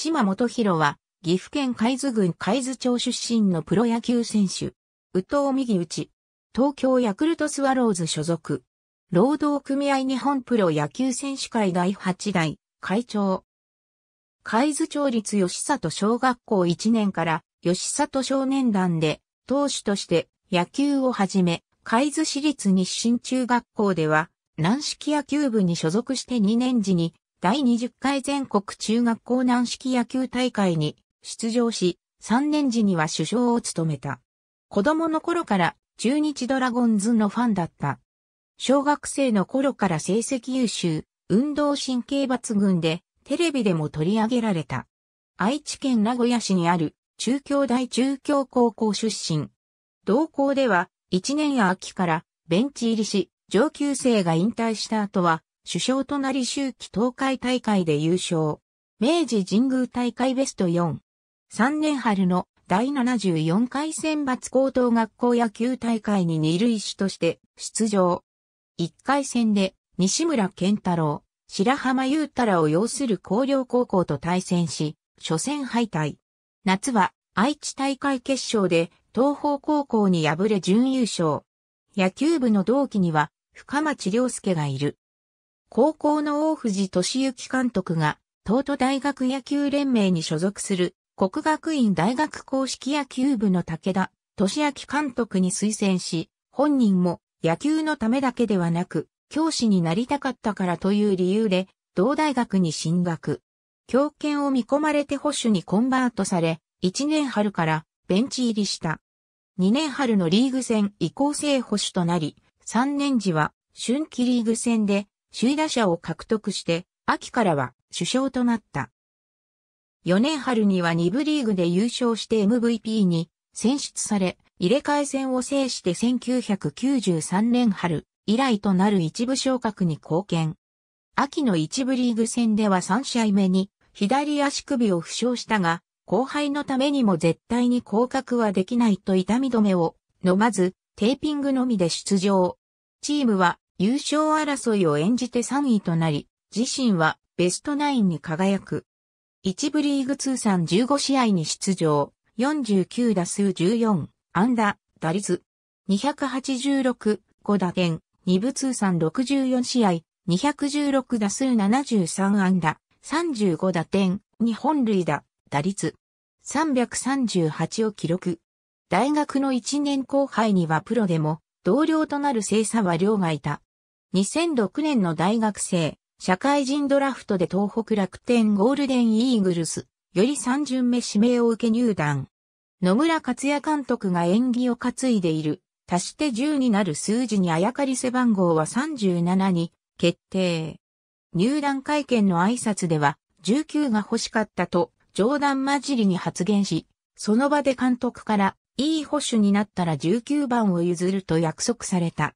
島本博は、岐阜県海津郡海津町出身のプロ野球選手。宇藤右内。東京ヤクルトスワローズ所属。労働組合日本プロ野球選手会第8代会長。海津町立吉里小学校1年から吉里少年団で投手として野球を始め、海津市立日進中学校では軟式野球部に所属して2年時に第20回全国中学校軟式野球大会に出場し、3年時には首相を務めた。子供の頃から中日ドラゴンズのファンだった。小学生の頃から成績優秀、運動神経抜群で、テレビでも取り上げられた。愛知県名古屋市にある中京大中京高校出身。同校では1年秋からベンチ入りし、上級生が引退した後は首相となり周期東海大会で優勝。明治神宮大会ベスト4。3年春の第74回選抜高等学校野球大会に二類種として出場。1回戦で西村健太郎、白浜優太らを擁する広陵高校と対戦し、初戦敗退。夏は愛知大会決勝で東方高校に敗れ準優勝。野球部の同期には深町良介がいる。高校の大藤俊之監督が、東都大学野球連盟に所属する、国学院大学公式野球部の武田俊明監督に推薦し、本人も野球のためだけではなく、教師になりたかったからという理由で、同大学に進学。強権を見込まれて保守にコンバートされ、1年春からベンチ入りした。2年春のリーグ戦移行制保守となり、3年時は春季リーグ戦で首位打者を獲得して、秋からは首相となった。4年春には2部リーグで優勝して MVP に選出され、入れ替え戦を制して1993年春以来となる一部昇格に貢献。秋の一部リーグ戦では3試合目に左足首を負傷したが、後輩のためにも絶対に降格はできないと痛み止めを飲まず、テーピングのみで出場。チームは優勝争いを演じて3位となり、自身はベストナインに輝く。1部リーグ通算15試合に出場、49打数14、安打、打率、286、5打点、2部通算64試合、216打数73安打、35打点、2本塁打、打率、338を記録。大学の1年後輩にはプロでも、同僚となる清は良がいた。2006年の大学生、社会人ドラフトで東北楽天ゴールデンイーグルス、より3巡目指名を受け入団。野村克也監督が演技を担いでいる、足して10になる数字にあやかり背番号は37に決定。入団会見の挨拶では、19が欲しかったと、冗談交じりに発言し、その場で監督から、いい保守になったら19番を譲ると約束された。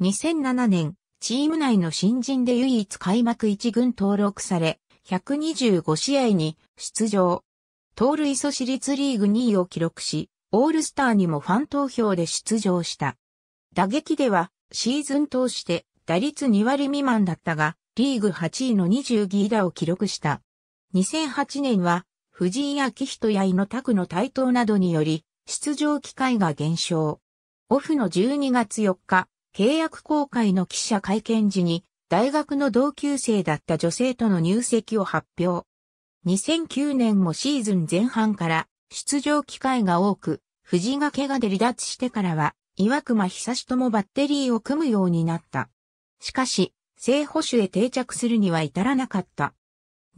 2007年、チーム内の新人で唯一開幕1軍登録され、125試合に出場。盗塁阻止率リーグ2位を記録し、オールスターにもファン投票で出場した。打撃ではシーズン通して打率2割未満だったが、リーグ8位の20ギーダを記録した。2008年は藤井明人や井野拓の台頭などにより出場機会が減少。オフの12月4日、契約公開の記者会見時に、大学の同級生だった女性との入籍を発表。2009年もシーズン前半から出場機会が多く、藤が怪我で離脱してからは、岩隈久志ともバッテリーを組むようになった。しかし、正捕手へ定着するには至らなかった。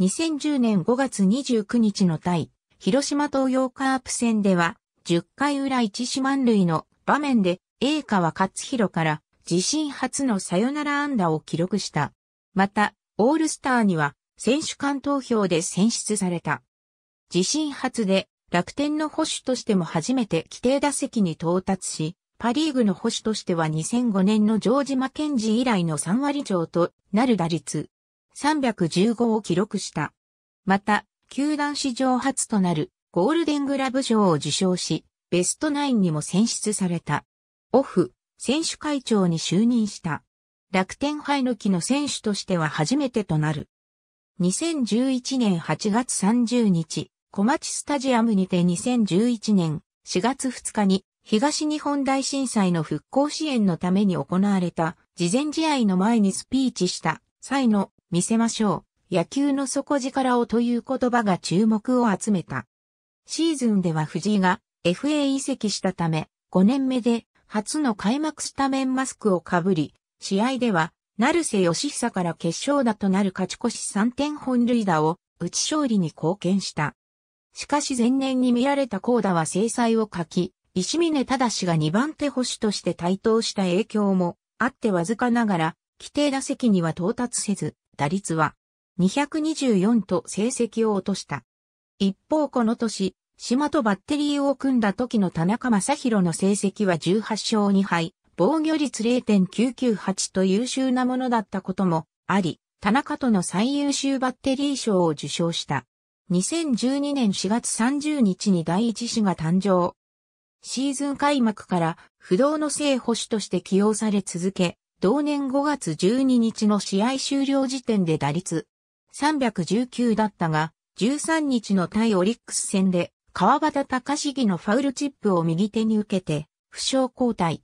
2010年5月29日の対、広島東洋カープ戦では、10回裏1四万塁の場面で栄川勝弘から自身初のサヨナラ安打を記録した。また、オールスターには選手間投票で選出された。自身初で楽天の保守としても初めて規定打席に到達し、パリーグの保守としては2005年のジョージ・マケンジ以来の3割上となる打率315を記録した。また、球団史上初となるゴールデングラブ賞を受賞し、ベストナインにも選出された。オフ、選手会長に就任した。楽天ハイノキの選手としては初めてとなる。2011年8月30日、小町スタジアムにて2011年4月2日に東日本大震災の復興支援のために行われた事前試合の前にスピーチした際の見せましょう野球の底力をという言葉が注目を集めた。シーズンでは藤井が FA 移籍したため5年目で初の開幕スタメンマスクをかぶり、試合では、成瀬義久から決勝打となる勝ち越し3点本塁打を打ち勝利に貢献した。しかし前年に見られた高ダは制裁を書き、石峰忠が2番手保守として台頭した影響もあってわずかながら、規定打席には到達せず、打率は224と成績を落とした。一方この年、島とバッテリーを組んだ時の田中正宏の成績は18勝2敗、防御率0.998と優秀なものだったこともあり、田中との最優秀バッテリー賞を受賞した。2012年4月30日に第一子が誕生。シーズン開幕から不動の正捕手として起用され続け、同年5月12日の試合終了時点で打率319だったが、13日の対オリックス戦で川端隆義のファウルチップを右手に受けて、負傷交代。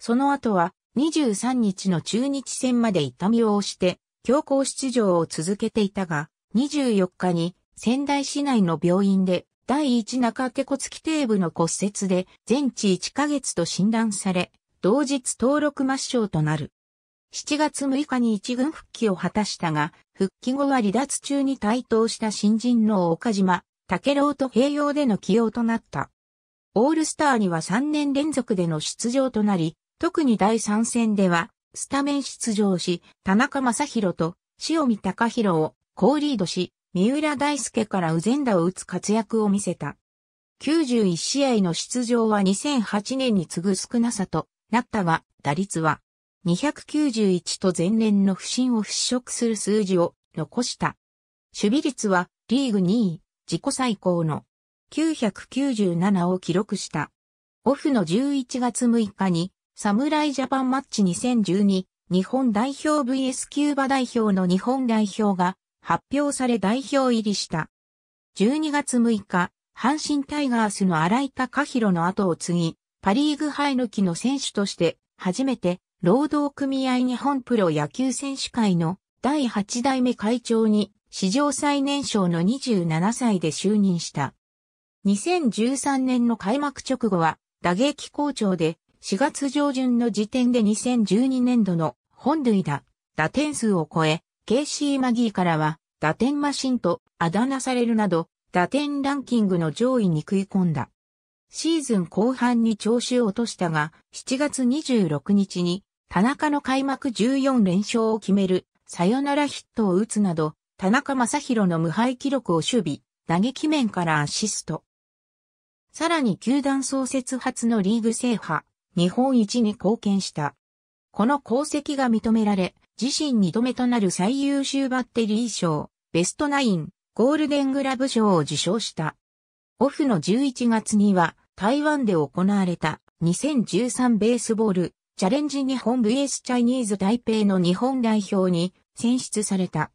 その後は、23日の中日戦まで痛みを押して、強行出場を続けていたが、24日に仙台市内の病院で第一中手骨規定部の骨折で全治1ヶ月と診断され、同日登録抹消となる。7月6日に一軍復帰を果たしたが、復帰後は離脱中に台頭した新人の岡島、竹郎と併用での起用となった。オールスターには3年連続での出場となり、特に第3戦では、スタメン出場し、田中正宏と塩見隆弘を好リードし、三浦大輔からウゼンダを打つ活躍を見せた。91試合の出場は2008年に次ぐ少なさとなったが、打率は291と前年の不振を払拭する数字を残した。守備率はリーグ2位、自己最高の997を記録した。オフの11月6日に、侍ジャパンマッチ2012日本代表 VS キューバ代表の日本代表が発表され代表入りした。12月6日、阪神タイガースの荒井隆弘の後を継ぎ、パリーグハイ抜きの選手として初めて労働組合日本プロ野球選手会の第8代目会長に史上最年少の27歳で就任した。2013年の開幕直後は、打撃好調で、4月上旬の時点で2012年度の本塁打、打点数を超え、ケイシー・マギーからは、打点マシンとあだ名されるなど、打点ランキングの上位に食い込んだ。シーズン後半に調子を落としたが、7月26日に、田中の開幕14連勝を決める、サヨナラヒットを打つなど、田中正宏の無敗記録を守備、打撃面からアシスト。さらに球団創設初のリーグ制覇、日本一に貢献した。この功績が認められ、自身2度目となる最優秀バッテリー賞、ベストナイン、ゴールデングラブ賞を受賞した。オフの11月には、台湾で行われた2013ベースボールチャレンジ日本 VS チャイニーズ台北の日本代表に選出された。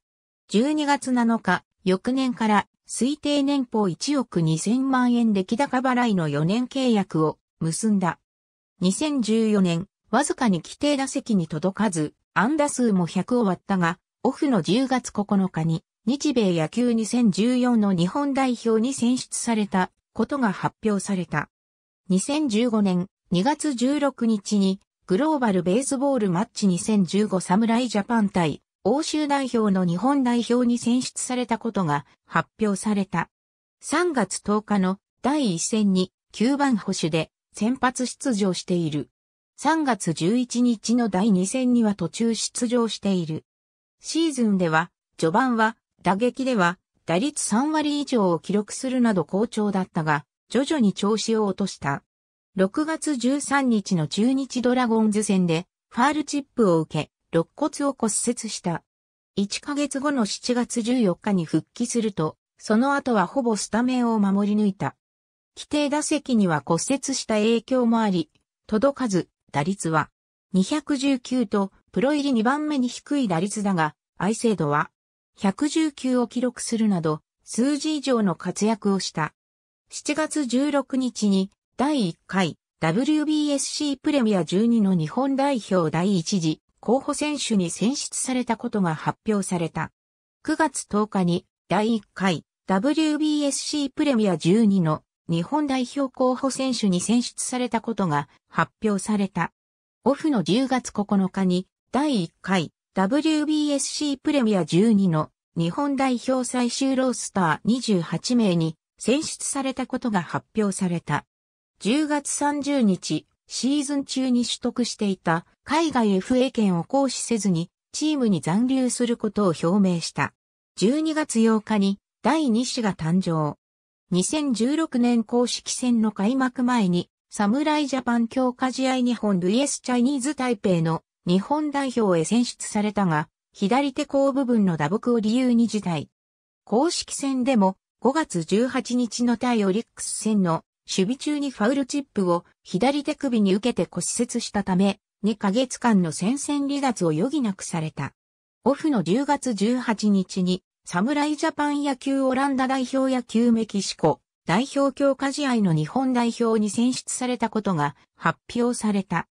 12月7日、翌年から推定年俸1億2000万円出来高払いの4年契約を結んだ。2014年、わずかに規定打席に届かず、安打数も100を割ったが、オフの10月9日に、日米野球2014の日本代表に選出されたことが発表された。2015年2月16日に、グローバルベースボールマッチ2015侍ジャパン対欧州代表の日本代表に選出されたことが発表された。3月10日の第1戦に9番保守で先発出場している。3月11日の第2戦には途中出場している。シーズンでは、序盤は、打撃では、打率3割以上を記録するなど好調だったが、徐々に調子を落とした。6月13日の中日ドラゴンズ戦で、ファールチップを受け、肋骨を骨折した。1ヶ月後の7月14日に復帰すると、その後はほぼスタメンを守り抜いた。規定打席には骨折した影響もあり、届かず、打率は219とプロ入り2番目に低い打率だが、愛制度は119を記録するなど、数字以上の活躍をした。7月16日に第1回 WBSC プレミア12の日本代表第1次候補選手に選出されたことが発表された。9月10日に第1回 WBSC プレミア12の日本代表候補選手に選出されたことが発表された。オフの10月9日に第1回 WBSC プレミア12の日本代表最終ロースター28名に選出されたことが発表された。10月30日、シーズン中に取得していた海外 FA 権を行使せずにチームに残留することを表明した。12月8日に第2子が誕生。2016年公式戦の開幕前に侍ジャパン強化試合日本 VS チャイニーズ台北の日本代表へ選出されたが、左手甲部分の打撲を理由に辞退。公式戦でも5月18日の対オリックス戦の守備中にファウルチップを左手首に受けて骨折したため、2ヶ月間の戦線離脱を余儀なくされた。オフの10月18日に、侍ジャパン野球オランダ代表野球メキシコ代表強化試合の日本代表に選出されたことが発表された。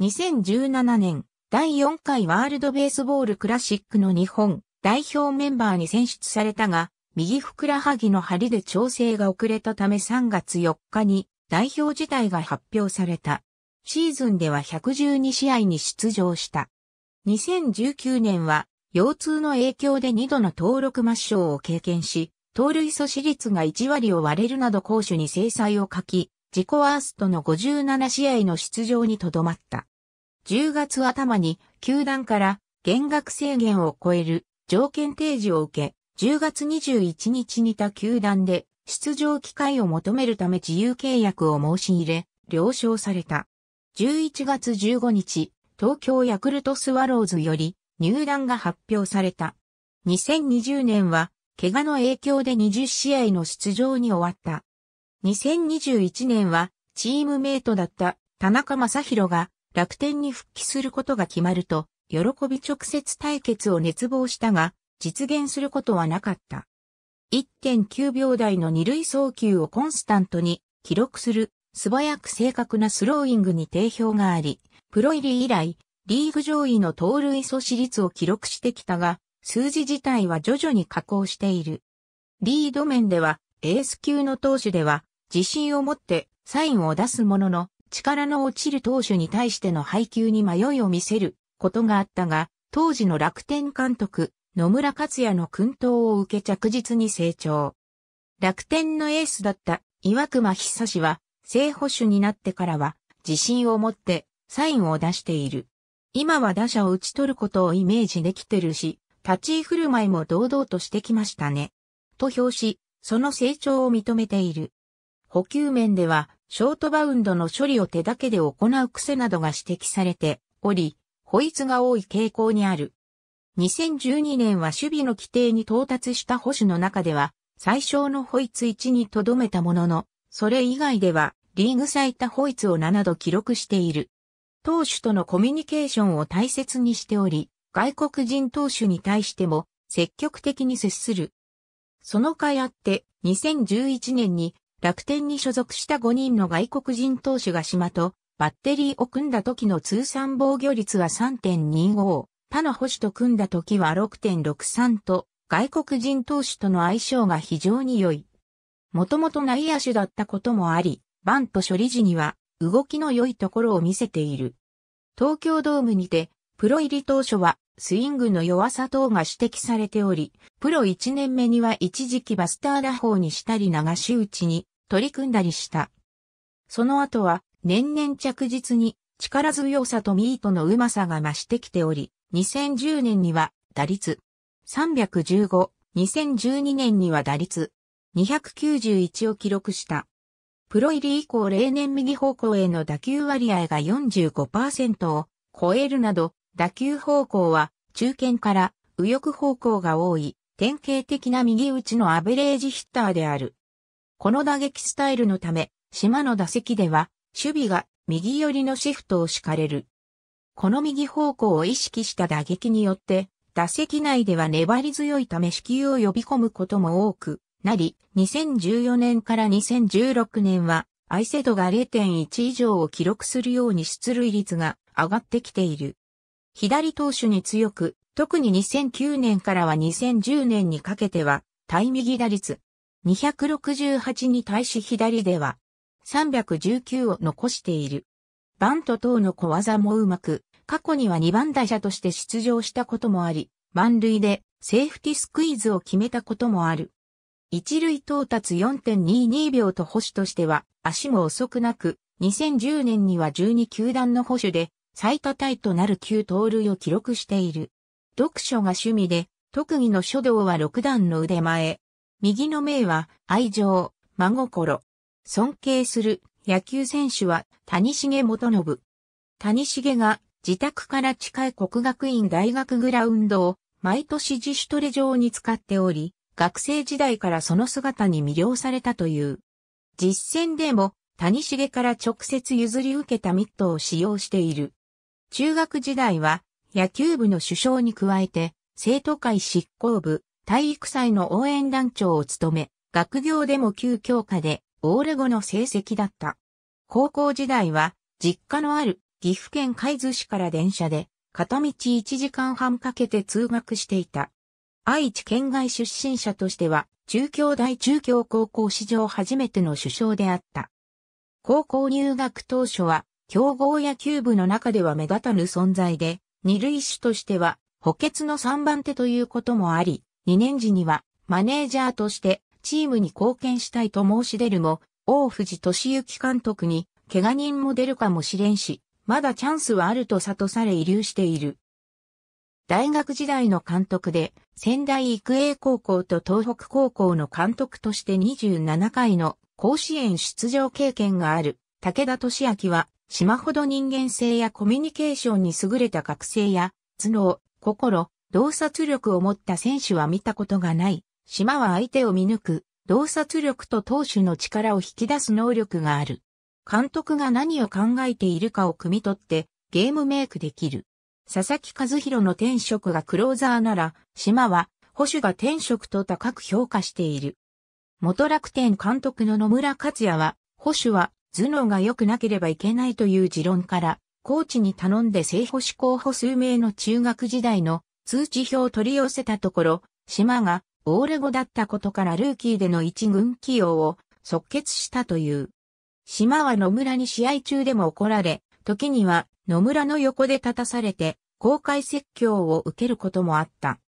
2017年、第4回ワールドベースボールクラシックの日本代表メンバーに選出されたが、右ふくらはぎの張りで調整が遅れたため3月4日に代表自体が発表された。シーズンでは112試合に出場した。2019年は腰痛の影響で2度の登録抹消を経験し、盗塁阻止率が1割を割れるなど攻守に制裁を書き、自己ワーストの57試合の出場にとどまった。10月頭に球団から減額制限を超える条件提示を受け、10月21日に他球団で出場機会を求めるため自由契約を申し入れ、了承された。11月15日、東京ヤクルトスワローズより入団が発表された。2020年は、怪我の影響で20試合の出場に終わった。2021年は、チームメイトだった田中正宏が楽天に復帰することが決まると、喜び直接対決を熱望したが、実現することはなかった。1.9秒台の二塁送球をコンスタントに記録する素早く正確なスローイングに定評があり、プロ入り以来、リーグ上位の盗塁阻止率を記録してきたが、数字自体は徐々に下降している。リード面では、エース級の投手では、自信を持ってサインを出すものの、力の落ちる投手に対しての配球に迷いを見せることがあったが、当時の楽天監督、野村克也の訓導を受け着実に成長。楽天のエースだった岩隈久志は、正捕手になってからは、自信を持ってサインを出している。今は打者を打ち取ることをイメージできてるし、立ち居振る舞いも堂々としてきましたね。と評し、その成長を認めている。補給面では、ショートバウンドの処理を手だけで行う癖などが指摘されており、保育が多い傾向にある。2012年は守備の規定に到達した保守の中では、最小のホイツ1に留めたものの、それ以外では、リーグ最多ホイツを7度記録している。投手とのコミュニケーションを大切にしており、外国人投手に対しても積極的に接する。その甲斐あって、2011年に楽天に所属した5人の外国人投手が島とバッテリーを組んだ時の通算防御率は3.25。他の保守と組んだ時は6.63と、外国人投手との相性が非常に良い。もともと内野手だったこともあり、バント処理時には動きの良いところを見せている。東京ドームにて、プロ入り当初はスイングの弱さ等が指摘されており、プロ1年目には一時期バスター打法にしたり流し打ちに取り組んだりした。その後は年々着実に力強さとミートのうまさが増してきており、2010年には打率315、2012年には打率291を記録した。プロ入り以降例年右方向への打球割合が45%を超えるなど、打球方向は中堅から右翼方向が多い典型的な右打ちのアベレージヒッターである。この打撃スタイルのため、島の打席では守備が右寄りのシフトを敷かれる。この右方向を意識した打撃によって、打席内では粘り強いため死球を呼び込むことも多くなり、2014年から2016年は、アイセドが0.1以上を記録するように出塁率が上がってきている。左投手に強く、特に2009年からは2010年にかけては、対右打率268に対し左では319を残している。バント等の小技もうまく、過去には2番打者として出場したこともあり、満塁でセーフティスクイズを決めたこともある。一塁到達4.22秒と保守としては足も遅くなく、2010年には12球団の保守で最多タイとなる9盗塁を記録している。読書が趣味で、特技の書道は6段の腕前。右の名は愛情、真心。尊敬する野球選手は谷重元信。谷重が自宅から近い国学院大学グラウンドを毎年自主トレ場に使っており、学生時代からその姿に魅了されたという。実践でも谷繁から直接譲り受けたミットを使用している。中学時代は野球部の首相に加えて、生徒会執行部、体育祭の応援団長を務め、学業でも旧教科でオールゴの成績だった。高校時代は実家のある岐阜県海津市から電車で、片道1時間半かけて通学していた。愛知県外出身者としては、中京大中京高校史上初めての首相であった。高校入学当初は、強豪野球部の中では目立たぬ存在で、二類種としては、補欠の3番手ということもあり、2年時には、マネージャーとして、チームに貢献したいと申し出るも、大藤敏行監督に、怪我人も出るかもしれんし、まだチャンスはあると悟され遺留している。大学時代の監督で、仙台育英高校と東北高校の監督として27回の甲子園出場経験がある武田俊明は、島ほど人間性やコミュニケーションに優れた学生や、頭脳、心、洞察力を持った選手は見たことがない。島は相手を見抜く、洞察力と投手の力を引き出す能力がある。監督が何を考えているかを汲み取ってゲームメイクできる。佐々木和弘の天職がクローザーなら、島は保守が天職と高く評価している。元楽天監督の野村克也は、保守は頭脳が良くなければいけないという持論から、コーチに頼んで正保守候補数名の中学時代の通知表を取り寄せたところ、島がオール語だったことからルーキーでの一軍起用を即決したという。島は野村に試合中でも怒られ、時には野村の横で立たされて、公開説教を受けることもあった。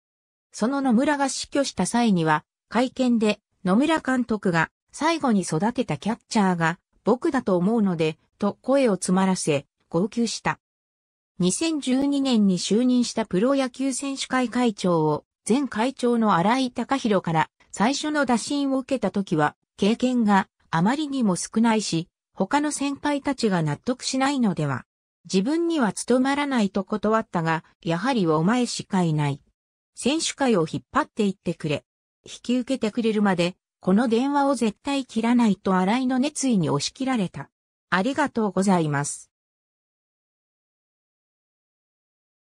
その野村が死去した際には、会見で野村監督が最後に育てたキャッチャーが僕だと思うので、と声を詰まらせ、号泣した。2012年に就任したプロ野球選手会会長を前会長の荒井隆弘から最初の打診を受けた時は経験があまりにも少ないし他の先輩たちが納得しないのでは。自分には務まらないと断ったが、やはりお前しかいない。選手会を引っ張っていってくれ。引き受けてくれるまで、この電話を絶対切らないと新井の熱意に押し切られた。ありがとうございます。